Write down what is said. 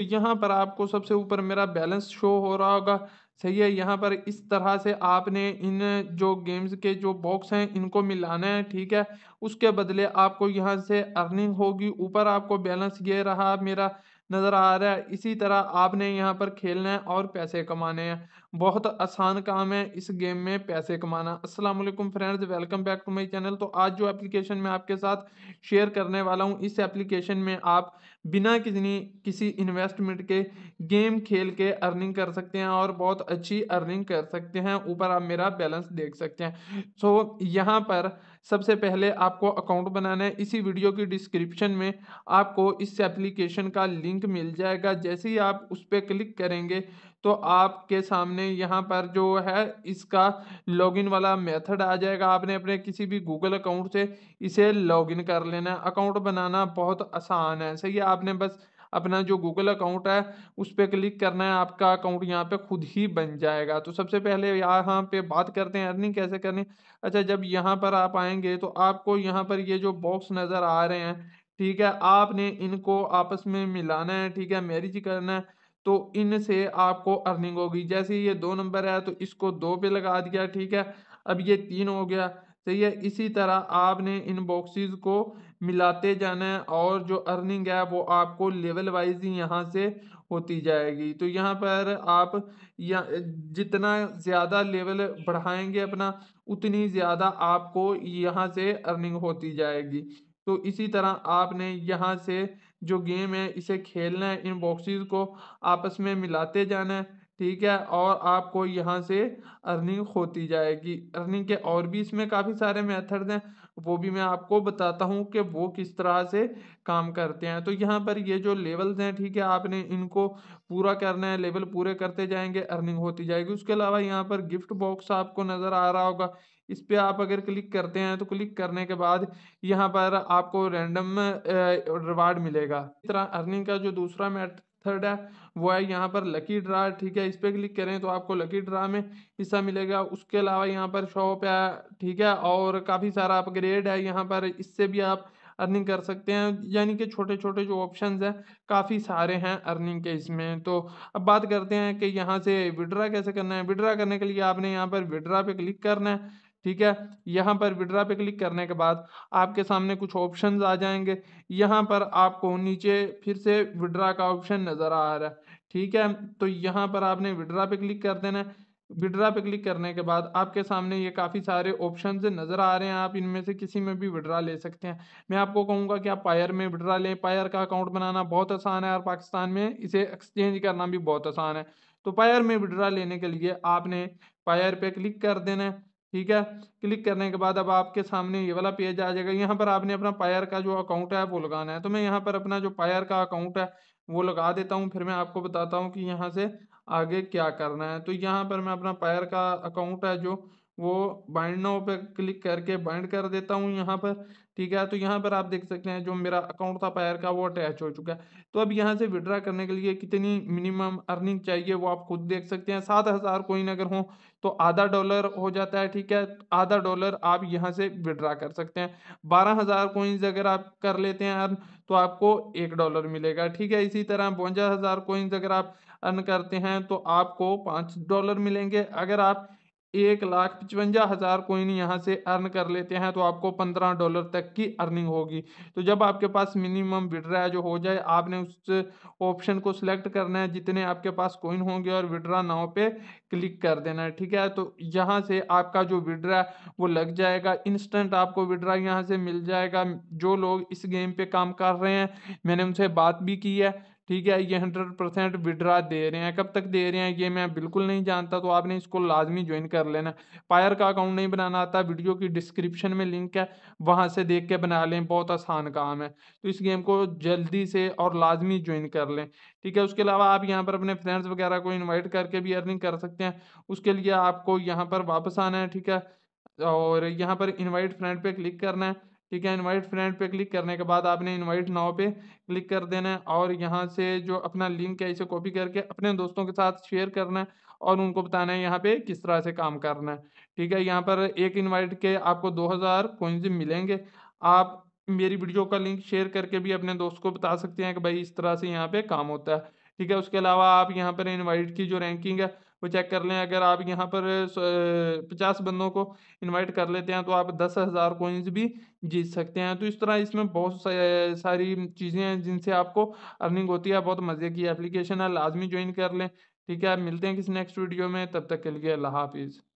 यहाँ पर आपको सबसे ऊपर मेरा बैलेंस शो हो रहा होगा सही है यहाँ पर इस तरह से आपने इन जो गेम्स के जो बॉक्स हैं इनको मिलाना है ठीक है उसके बदले आपको यहाँ से अर्निंग होगी ऊपर आपको बैलेंस ये रहा मेरा नज़र आ रहा है इसी तरह आपने यहाँ पर खेलना है और पैसे कमाने हैं बहुत आसान काम है इस गेम में पैसे कमाना अस्सलाम वालेकुम friends welcome back to my channel तो आज जो एप्लीकेशन मैं आपके साथ शेयर करने वाला हूँ इस एप्लीकेशन में आप बिना किसी किसी इन्वेस्टमेंट के गेम खेल के अर्निंग कर सकते हैं और बहुत अच्छी अर्निंग कर सकते हैं ऊपर आप मेरा बैलेंस देख सकते हैं सो तो यहाँ पर सबसे पहले आपको अकाउंट बनाना है इसी वीडियो की डिस्क्रिप्शन में आपको इस एप्लीकेशन का लिंक मिल जाएगा जैसे ही आप उस पर क्लिक करेंगे तो आपके सामने यहाँ पर जो है इसका लॉगिन वाला मेथड आ जाएगा आपने अपने किसी भी गूगल अकाउंट से इसे लॉगिन कर लेना है अकाउंट बनाना बहुत आसान है सही है आपने बस अपना जो गूगल अकाउंट है उस पर क्लिक करना है आपका अकाउंट यहाँ पे खुद ही बन जाएगा तो सबसे पहले यहाँ पे बात करते हैं अर्निंग कैसे करनी अच्छा जब यहाँ पर आप आएंगे तो आपको यहाँ पर ये जो बॉक्स नज़र आ रहे हैं ठीक है आपने इनको आपस में मिलाना है ठीक है मैरिज करना है तो इनसे आपको अर्निंग होगी जैसे ये दो नंबर है तो इसको दो पे लगा दिया ठीक है अब ये तीन हो गया सही है इसी तरह आपने इन बॉक्सेस को मिलाते जाना है और जो अर्निंग है वो आपको लेवल वाइज ही यहाँ से होती जाएगी तो यहाँ पर आप या जितना ज़्यादा लेवल बढ़ाएंगे अपना उतनी ज़्यादा आपको यहाँ से अर्निंग होती जाएगी तो इसी तरह आपने यहाँ से जो गेम है इसे खेलना है इन बॉक्सेस को आपस में मिलाते जाना है ठीक है और आपको यहाँ से अर्निंग होती जाएगी अर्निंग के और भी इसमें काफ़ी सारे मेथड हैं वो भी मैं आपको बताता हूँ कि वो किस तरह से काम करते हैं तो यहाँ पर ये जो लेवल्स हैं ठीक है आपने इनको पूरा करना है लेवल पूरे करते जाएंगे अर्निंग होती जाएगी उसके अलावा यहाँ पर गिफ्ट बॉक्स आपको नज़र आ रहा होगा इस पर आप अगर क्लिक करते हैं तो क्लिक करने के बाद यहाँ पर आपको रैंडम रिवार्ड मिलेगा इस तरह अर्निंग का जो दूसरा मैथ थर्ड है वो है यहाँ पर लकी ड्रा ठीक है इस पर क्लिक करें तो आपको लकी ड्रा में हिस्सा मिलेगा उसके अलावा यहाँ पर शॉप है ठीक है और काफ़ी सारा अपग्रेड है यहाँ पर इससे भी आप अर्निंग कर सकते हैं यानी कि छोटे छोटे जो ऑप्शंस हैं काफ़ी सारे हैं अर्निंग के इसमें तो अब बात करते हैं कि यहाँ से विड्रा कैसे करना है विड्रा करने के लिए आपने यहाँ पर विड्रा पे क्लिक करना है ठीक है यहाँ पर विड्रा पे क्लिक करने के बाद आपके सामने कुछ ऑप्शंस आ जाएंगे यहाँ पर आपको नीचे फिर से विड्रा का ऑप्शन नज़र आ रहा है ठीक है तो यहाँ पर आपने विड्रा पे क्लिक कर देना विड्रा पे क्लिक करने के बाद आपके सामने ये काफ़ी सारे ऑप्शन नज़र आ रहे हैं आप इनमें से किसी में भी विड्रा ले सकते हैं मैं आपको कहूँगा कि आप पायर में विड्रा लें पायर का अकाउंट बनाना बहुत आसान है और पाकिस्तान में इसे एक्सचेंज करना भी बहुत आसान है तो पायर में विड्रा लेने के लिए आपने पायर पे क्लिक कर देना है ठीक है क्लिक करने के बाद अब आपके सामने ये वाला पेज आ जाएगा यहाँ पर आपने अपना पायर का जो अकाउंट है वो लगाना है तो मैं यहाँ पर अपना जो पायर का अकाउंट है वो लगा देता हूँ फिर मैं आपको बताता हूँ कि यहाँ से आगे क्या करना है तो यहाँ पर मैं अपना पायर का अकाउंट है जो वो बाइंड नाउ पे क्लिक करके बाइंड कर देता हूँ यहाँ पर ठीक है तो यहाँ पर आप देख सकते हैं जो मेरा अकाउंट था पायर का वो अटैच हो चुका है तो अब यहाँ से विड्रा करने के लिए कितनी मिनिमम अर्निंग चाहिए वो आप खुद देख सकते हैं सात हज़ार कोइन अगर हो तो आधा डॉलर हो जाता है ठीक है आधा डॉलर आप यहाँ से विड्रा कर सकते हैं बारह हज़ार कोइंस अगर आप कर लेते हैं अर्न तो आपको एक डॉलर मिलेगा ठीक है इसी तरह बवंजा हज़ार कोइंस अगर आप अर्न करते हैं तो आपको पाँच डॉलर मिलेंगे अगर आप एक लाख पचवंजा हज़ार कोइन यहाँ से अर्न कर लेते हैं तो आपको पंद्रह डॉलर तक की अर्निंग होगी तो जब आपके पास मिनिमम विड्रा जो हो जाए आपने उस ऑप्शन को सिलेक्ट करना है जितने आपके पास कोइन होंगे और विड्रा नाव पे क्लिक कर देना है ठीक है तो यहाँ से आपका जो विड्रा वो लग जाएगा इंस्टेंट आपको विड्रा यहाँ से मिल जाएगा जो लोग इस गेम पे काम कर रहे हैं मैंने उनसे बात भी की है ठीक है ये हंड्रेड परसेंट विड्रा दे रहे हैं कब तक दे रहे हैं ये मैं बिल्कुल नहीं जानता तो आपने इसको लाजमी ज्वाइन कर लेना पायर का अकाउंट नहीं बनाना आता वीडियो की डिस्क्रिप्शन में लिंक है वहाँ से देख के बना लें बहुत आसान काम है तो इस गेम को जल्दी से और लाजमी ज्वाइन कर लें ठीक है उसके अलावा आप यहाँ पर अपने फ्रेंड्स वगैरह को इन्वाइट करके भी अर्निंग कर सकते हैं उसके लिए आपको यहाँ पर वापस आना है ठीक है और यहाँ पर इन्वाइट फ्रेंड पर क्लिक करना है ठीक है इनवाइट फ्रेंड पे क्लिक करने के बाद आपने इनवाइट नाव पे क्लिक कर देना है और यहाँ से जो अपना लिंक है इसे कॉपी करके अपने दोस्तों के साथ शेयर करना है और उनको बताना है यहाँ पे किस तरह से काम करना है ठीक है यहाँ पर एक इनवाइट के आपको दो हज़ार कोइंस मिलेंगे आप मेरी वीडियो का लिंक शेयर करके भी अपने दोस्त को बता सकते हैं कि भाई इस तरह से यहाँ पे काम होता है ठीक है उसके अलावा आप यहाँ पर इन्वाइट की जो रैंकिंग है वो चेक कर लें अगर आप यहाँ पर पचास बंदों को इनवाइट कर लेते हैं तो आप दस हज़ार कोइंस भी जीत सकते हैं तो इस तरह इसमें बहुत सारी चीज़ें हैं जिनसे आपको अर्निंग होती है बहुत मज़े की एप्लीकेशन है लाजमी ज्वाइन कर लें ठीक है आप मिलते हैं किसी नेक्स्ट वीडियो में तब तक के लिए अल्लाह हाफिज़